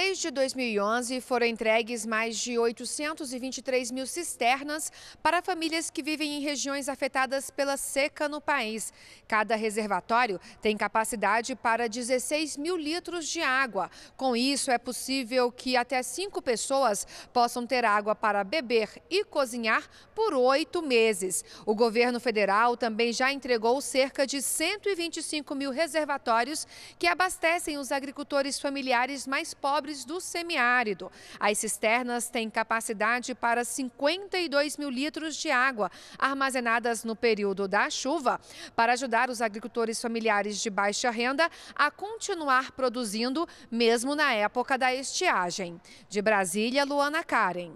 Desde 2011, foram entregues mais de 823 mil cisternas para famílias que vivem em regiões afetadas pela seca no país. Cada reservatório tem capacidade para 16 mil litros de água. Com isso, é possível que até cinco pessoas possam ter água para beber e cozinhar por oito meses. O governo federal também já entregou cerca de 125 mil reservatórios que abastecem os agricultores familiares mais pobres pobres do semiárido. As cisternas têm capacidade para 52 mil litros de água, armazenadas no período da chuva, para ajudar os agricultores familiares de baixa renda a continuar produzindo, mesmo na época da estiagem. De Brasília, Luana Karen.